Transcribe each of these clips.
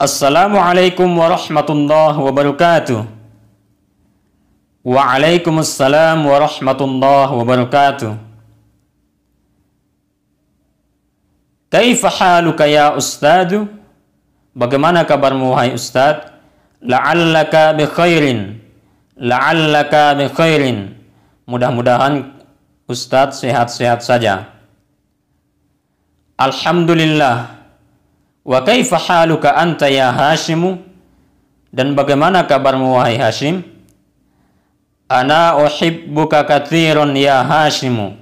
Assalamualaikum warahmatullahi wabarakatuh. Waalaikumsalam warahmatullahi wabarakatuh. Kaifa haluka ya ustadu? Bagaimana kabarmu hai ustad? La'allaka bi khairin. La'allaka bi khairin. Mudah-mudahan ustad sehat-sehat saja. Alhamdulillah. Wa kaifa haluka anta ya Hashimu? Dan bagaimana kabarmu wahai Hashim? Ana uhibbuka katsiran ya Hashimu.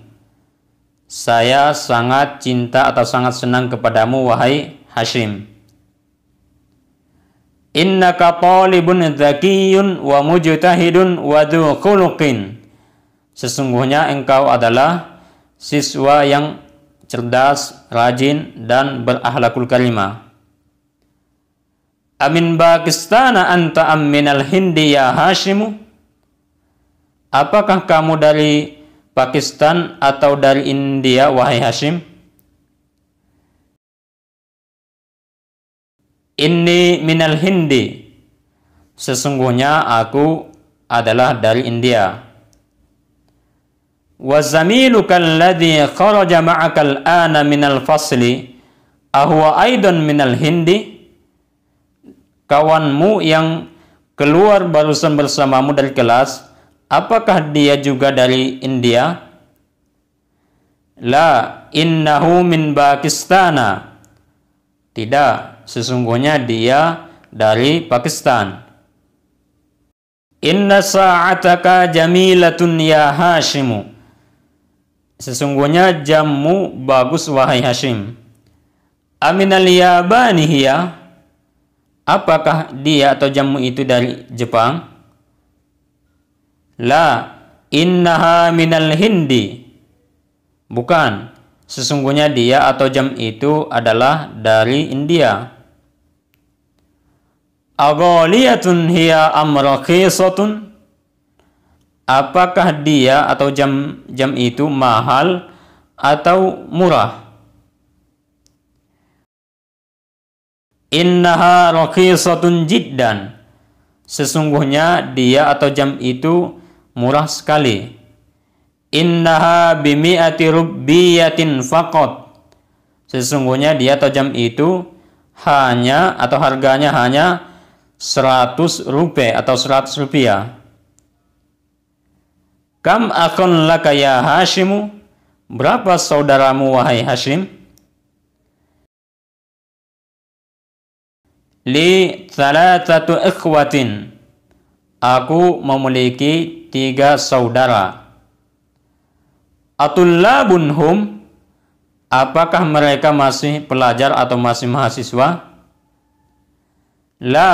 Saya sangat cinta atau sangat senang kepadamu wahai Hashim. Innaka talibun dzakiyyun wa mujtahidun wa khuluqin Sesungguhnya engkau adalah siswa yang cerdas, rajin, dan berahlakul karimah. Amin Pakistana anta amin al Hindi ya Hashimu. Apakah kamu dari Pakistan atau dari India, wahai Hashim? min minal Hindi. Sesungguhnya aku adalah dari India wa zamiluka alladhi kharaja ma'aka al-ana min al-fasli ahwa kawanmu yang keluar barusan bersamamu dari kelas apakah dia juga dari India la innahu min Pakistana tidak sesungguhnya dia dari Pakistan Inna sa'ataka jamilatun ya Hashimu Sesungguhnya jammu bagus wahai Hashim. amin yabani hiya. Apakah dia atau jammu itu dari Jepang? La, innaha minal hindi. Bukan, sesungguhnya dia atau jam itu adalah dari India. Agoliyatun hiya amrakisatun apakah dia atau jam jam itu mahal atau murah? Innaha rakhisatun jiddan. Sesungguhnya dia atau jam itu murah sekali. Innaha mi'ati rubbiyatin faqat. Sesungguhnya dia atau jam itu hanya atau harganya hanya 100 rupiah atau 100 rupiah. Kam akun laka ya Hashimu? Berapa saudaramu wahai Hashim? Li thalathatu ikhwatin. Aku memiliki tiga saudara. Atullabun hum. Apakah mereka masih pelajar atau masih mahasiswa? La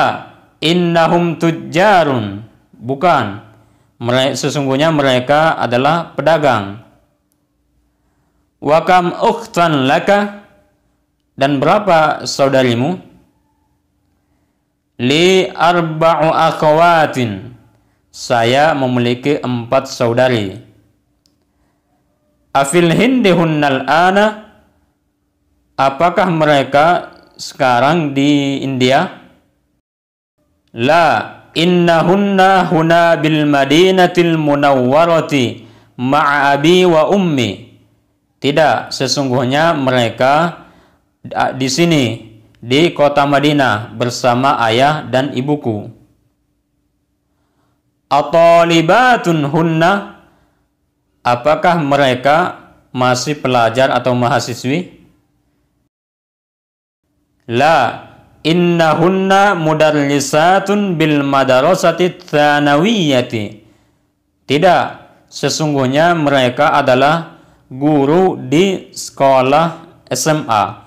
innahum tujjarun. Bukan sesungguhnya mereka adalah pedagang. Wakam ukhtan laka dan berapa saudarimu? Li arba'u akhwatin. Saya memiliki empat saudari. Afil hunnal ana Apakah mereka sekarang di India? La innahunna huna bil madinatil munawwarati ma'abi wa ummi tidak sesungguhnya mereka di sini di kota Madinah bersama ayah dan ibuku atalibatun hunna apakah mereka masih pelajar atau mahasiswi la innahunna mudarrisatun bil madarasati tsanawiyyati tidak sesungguhnya mereka adalah guru di sekolah SMA